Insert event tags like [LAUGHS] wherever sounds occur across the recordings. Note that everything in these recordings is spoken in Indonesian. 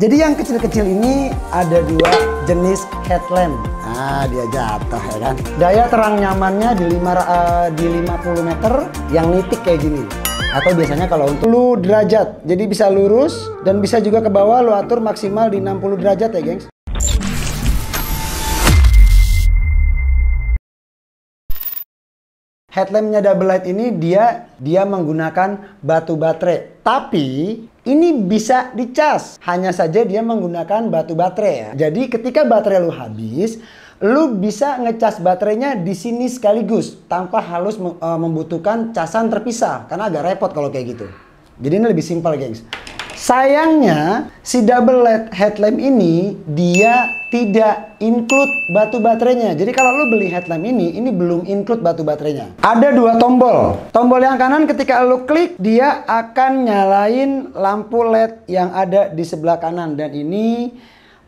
Jadi yang kecil-kecil ini ada dua jenis headlamp. Ah, dia jatuh ya kan. Daya terang nyamannya di, lima, uh, di 50 meter yang nitik kayak gini. Atau biasanya kalau untuk lu derajat. Jadi bisa lurus dan bisa juga ke bawah lu atur maksimal di 60 derajat ya, gengs. Headlampnya double light ini dia dia menggunakan batu baterai. Tapi ini bisa dicas, hanya saja dia menggunakan batu baterai ya. Jadi ketika baterai lu habis, lu bisa ngecas baterainya di sini sekaligus tanpa harus eh, membutuhkan casan terpisah karena agak repot kalau kayak gitu. Jadi ini lebih simpel, guys. Sayangnya, si double LED headlamp ini dia tidak include batu baterainya. Jadi kalau lo beli headlamp ini, ini belum include batu baterainya. Ada dua tombol. Tombol yang kanan ketika lo klik, dia akan nyalain lampu LED yang ada di sebelah kanan. Dan ini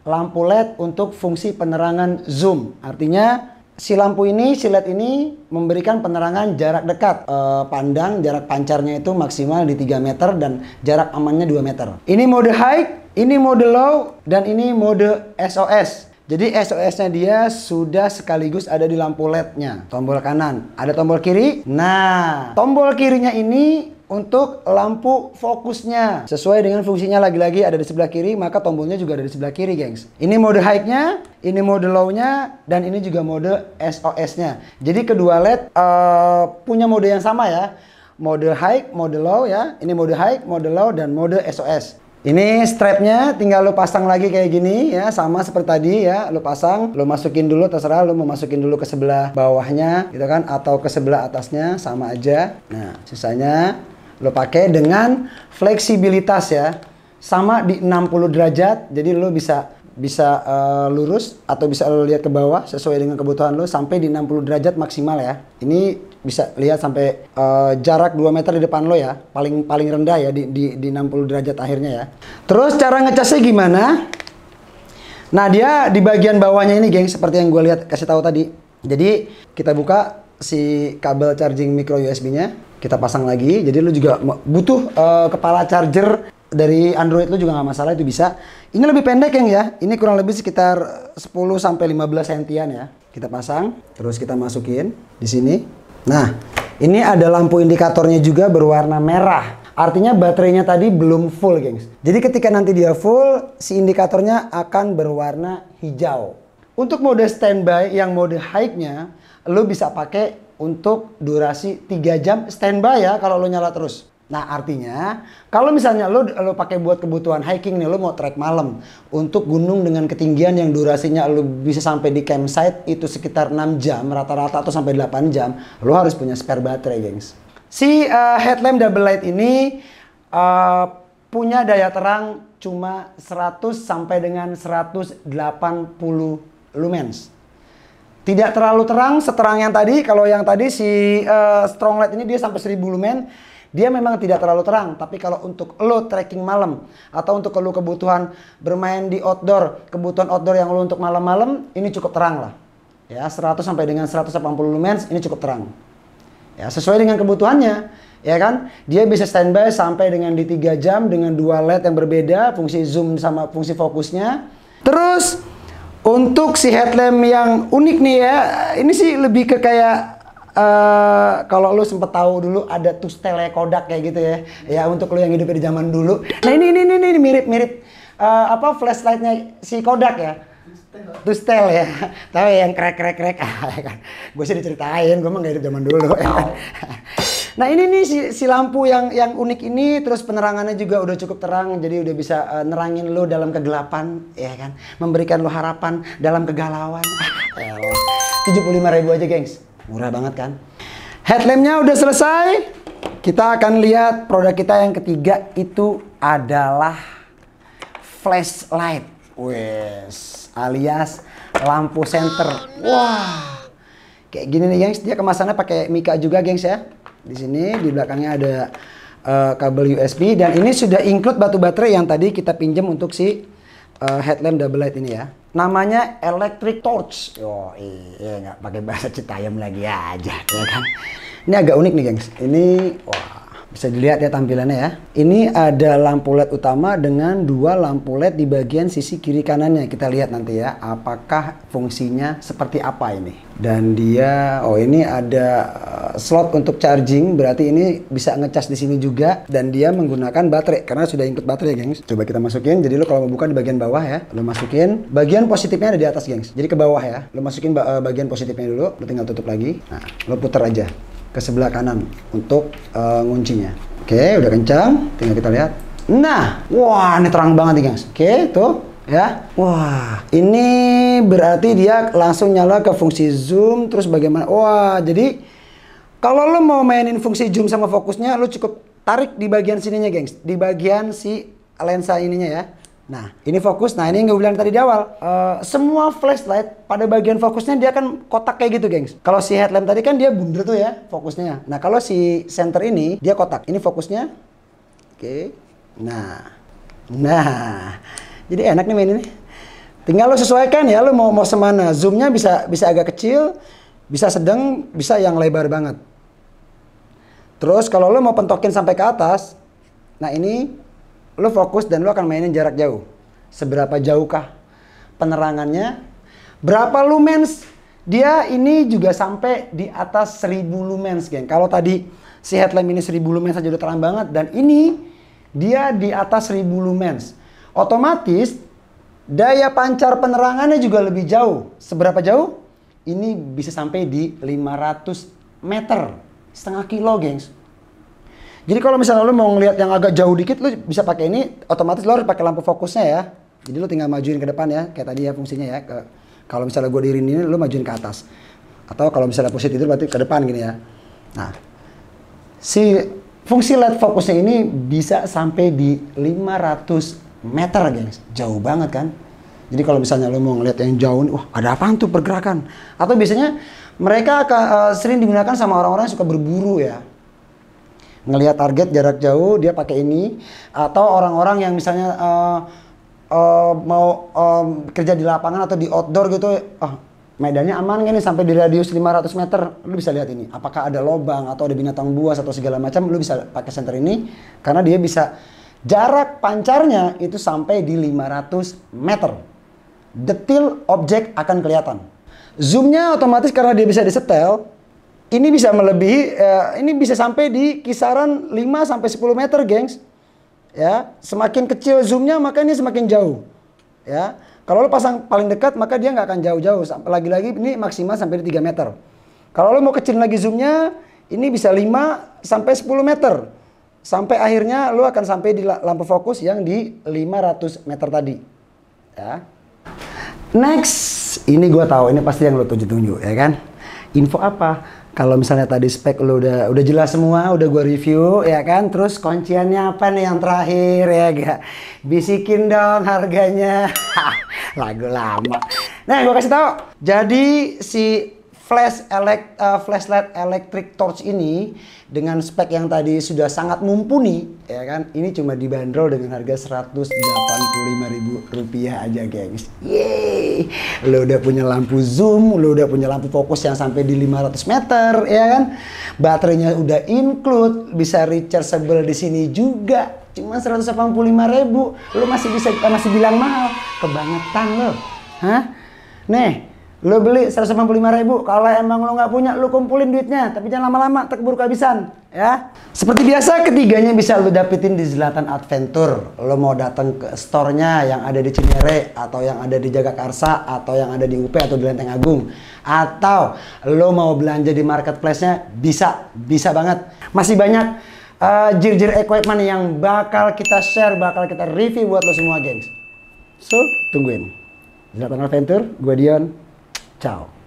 lampu LED untuk fungsi penerangan zoom. Artinya Si lampu ini, silet ini memberikan penerangan jarak dekat. E, pandang jarak pancarnya itu maksimal di 3 meter dan jarak amannya 2 meter. Ini mode high, ini mode low, dan ini mode SOS. Jadi SOS-nya dia sudah sekaligus ada di lampu LED-nya. Tombol kanan, ada tombol kiri. Nah, tombol kirinya ini untuk lampu fokusnya. Sesuai dengan fungsinya lagi-lagi ada di sebelah kiri, maka tombolnya juga ada di sebelah kiri, gengs. Ini mode high-nya, ini mode low-nya, dan ini juga mode SOS-nya. Jadi kedua LED uh, punya mode yang sama ya. Mode high, mode low ya. Ini mode high, mode low, dan mode SOS. Ini strapnya tinggal lo pasang lagi kayak gini ya sama seperti tadi ya lo pasang lo masukin dulu terserah lo mau masukin dulu ke sebelah bawahnya gitu kan atau ke sebelah atasnya sama aja nah sisanya Lo pakai dengan fleksibilitas ya. Sama di 60 derajat, jadi lo bisa bisa uh, lurus atau bisa lo lihat ke bawah sesuai dengan kebutuhan lo sampai di 60 derajat maksimal ya. Ini bisa lihat sampai uh, jarak 2 meter di depan lo ya, paling paling rendah ya di, di di 60 derajat akhirnya ya. Terus cara ngecasnya gimana? Nah, dia di bagian bawahnya ini, geng, seperti yang gue lihat kasih tahu tadi. Jadi, kita buka si kabel charging micro USB-nya kita pasang lagi. Jadi lu juga butuh uh, kepala charger dari Android lu juga nggak masalah itu bisa. Ini lebih pendek yang ya. Ini kurang lebih sekitar 10 15 sentian ya. Kita pasang, terus kita masukin di sini. Nah, ini ada lampu indikatornya juga berwarna merah. Artinya baterainya tadi belum full, gengs. Jadi ketika nanti dia full, si indikatornya akan berwarna hijau. Untuk mode standby yang mode high-nya, lu bisa pakai untuk durasi 3 jam standby ya kalau lo nyala terus. Nah, artinya kalau misalnya lo lo pakai buat kebutuhan hiking nih, lo mau trek malam untuk gunung dengan ketinggian yang durasinya lo bisa sampai di campsite itu sekitar 6 jam rata-rata atau sampai 8 jam, lo harus punya spare baterai, gengs. Si uh, headlamp double light ini uh, punya daya terang cuma 100 sampai dengan 180 lumens tidak terlalu terang seterang yang tadi kalau yang tadi si uh, eh, strong light ini dia sampai 1000 lumen dia memang tidak terlalu terang tapi kalau untuk lo trekking malam atau untuk lo kebutuhan bermain di outdoor kebutuhan outdoor yang lo untuk malam-malam ini cukup terang lah ya 100 sampai dengan 180 lumen ini cukup terang ya sesuai dengan kebutuhannya ya kan dia bisa standby sampai dengan di 3 jam dengan dua LED yang berbeda fungsi zoom sama fungsi fokusnya terus untuk si headlamp yang unik nih ya, ini sih lebih ke kayak uh, kalau lu sempet tahu dulu ada tuh tele kodak kayak gitu ya. Ya untuk lu yang hidup di zaman dulu. Nah ini ini ini, ini mirip mirip uh, apa flashlightnya si kodak ya. tuh stel ya, tapi ya, yang krek krek krek, [LAUGHS] ya kan? Gue sih diceritain, gue mah gak hidup zaman dulu. Ya kan? [LAUGHS] Nah ini nih si, si lampu yang yang unik ini terus penerangannya juga udah cukup terang jadi udah bisa uh, nerangin lo dalam kegelapan ya kan memberikan lo harapan dalam kegalauan. [LAUGHS] tujuh puluh lima ribu aja gengs murah banget kan. Headlampnya udah selesai. Kita akan lihat produk kita yang ketiga itu adalah flashlight. Wes, alias lampu senter. Wah. Kayak gini nih, gengs. Dia kemasannya pakai mika juga, gengs ya. Di sini di belakangnya ada uh, kabel USB dan ini sudah include batu baterai yang tadi kita pinjam untuk si uh, headlamp double light ini ya. Namanya electric torch. oh, iya nggak pakai bahasa Citayam lagi aja, ya kan? Ini agak unik nih, gengs. Ini wah bisa dilihat ya tampilannya ya. Ini ada lampu LED utama dengan dua lampu LED di bagian sisi kiri kanannya. Kita lihat nanti ya apakah fungsinya seperti apa ini. Dan dia oh ini ada eh, slot untuk charging berarti ini bisa ngecas di sini juga dan dia menggunakan baterai karena sudah input baterai, gengs. Coba kita masukin. Jadi lo kalau mau buka di bagian bawah ya, lo masukin. Bagian positifnya ada di atas, gengs. Jadi ke bawah ya. Lo masukin eh, bagian positifnya dulu, lo tinggal tutup lagi. Nah, lo putar aja ke sebelah kanan untuk uh, nguncinya. Oke, okay, udah kencang. Tinggal kita lihat. Nah, wah ini terang banget nih guys. Oke, okay, tuh ya. Wah, ini berarti dia langsung nyala ke fungsi zoom terus bagaimana? Wah, jadi kalau lo mau mainin fungsi zoom sama fokusnya, lo cukup tarik di bagian sininya, gengs. Di bagian si lensa ininya ya. Nah, ini fokus. Nah, ini yang gue bilang tadi di awal. Uh, semua flashlight pada bagian fokusnya dia akan kotak kayak gitu, gengs. Kalau si headlamp tadi kan dia bundar tuh ya fokusnya. Nah, kalau si center ini dia kotak. Ini fokusnya. Oke. Okay. Nah. Nah. Jadi enak nih main ini. Tinggal lo sesuaikan ya, lo mau mau semana. Zoomnya bisa bisa agak kecil, bisa sedang, bisa yang lebar banget. Terus kalau lo mau pentokin sampai ke atas, nah ini lo fokus dan lo akan mainin jarak jauh. Seberapa jauhkah penerangannya? Berapa lumens? Dia ini juga sampai di atas 1000 lumens, geng. Kalau tadi si headlamp ini 1000 lumens aja udah terang banget dan ini dia di atas 1000 lumens. Otomatis daya pancar penerangannya juga lebih jauh. Seberapa jauh? Ini bisa sampai di 500 meter, setengah kilo, gengs. Jadi kalau misalnya lo mau ngelihat yang agak jauh dikit, lo bisa pakai ini. Otomatis lo harus pakai lampu fokusnya ya. Jadi lo tinggal majuin ke depan ya, kayak tadi ya fungsinya ya. Ke, kalau misalnya gue diriin ini, lo majuin ke atas. Atau kalau misalnya posisi tidur berarti ke depan gini ya. Nah, si fungsi LED fokusnya ini bisa sampai di 500 meter guys. Jauh banget kan? Jadi kalau misalnya lo mau ngelihat yang jauh, wah ada apa tuh pergerakan? Atau biasanya mereka uh, sering digunakan sama orang-orang yang suka berburu ya ngelihat target jarak jauh dia pakai ini atau orang-orang yang misalnya uh, uh, mau um, kerja di lapangan atau di outdoor gitu oh medannya aman kan nih sampai di radius 500 meter lu bisa lihat ini apakah ada lobang atau ada binatang buas atau segala macam lu bisa pakai senter ini karena dia bisa jarak pancarnya itu sampai di 500 meter detil objek akan kelihatan zoomnya otomatis karena dia bisa disetel ini bisa melebihi eh, ini bisa sampai di kisaran 5 sampai 10 meter, gengs. Ya, semakin kecil zoomnya maka ini semakin jauh. Ya. Kalau lo pasang paling dekat maka dia nggak akan jauh-jauh. Lagi-lagi ini maksimal sampai di 3 meter. Kalau lo mau kecil lagi zoomnya, ini bisa 5 sampai 10 meter. Sampai akhirnya lo akan sampai di lampu fokus yang di 500 meter tadi. Ya. Next, ini gue tahu ini pasti yang lo tunjuk-tunjuk ya kan? Info apa? kalau misalnya tadi spek lo udah udah jelas semua, udah gua review ya kan. Terus kunciannya apa nih yang terakhir ya gak? Bisikin dong harganya. [LAUGHS] Lagu lama. Nah, gua kasih tahu. Jadi si flash elek, uh, eh, flashlight electric torch ini dengan spek yang tadi sudah sangat mumpuni ya kan ini cuma dibanderol dengan harga rp rupiah aja gengs yeay lo udah punya lampu zoom lo udah punya lampu fokus yang sampai di 500 meter ya kan baterainya udah include bisa rechargeable di sini juga cuma 185.000 lo masih bisa masih bilang mahal kebangetan lo hah Nih, lo beli 185 ribu, kalau emang lo nggak punya, lo kumpulin duitnya. Tapi jangan lama-lama, terkebur kehabisan. Ya. Seperti biasa, ketiganya bisa lo dapetin di Zlatan Adventure. lo mau datang ke store-nya yang ada di Cinere, atau yang ada di Jagakarsa, atau yang ada di UP, atau di Lenteng Agung. Atau lo mau belanja di marketplace-nya, bisa. Bisa banget. Masih banyak eh, jir-jir equipment yang bakal kita share, bakal kita review buat lo semua, gengs. So, tungguin. Zlatan Adventure, gue Dion, Chao.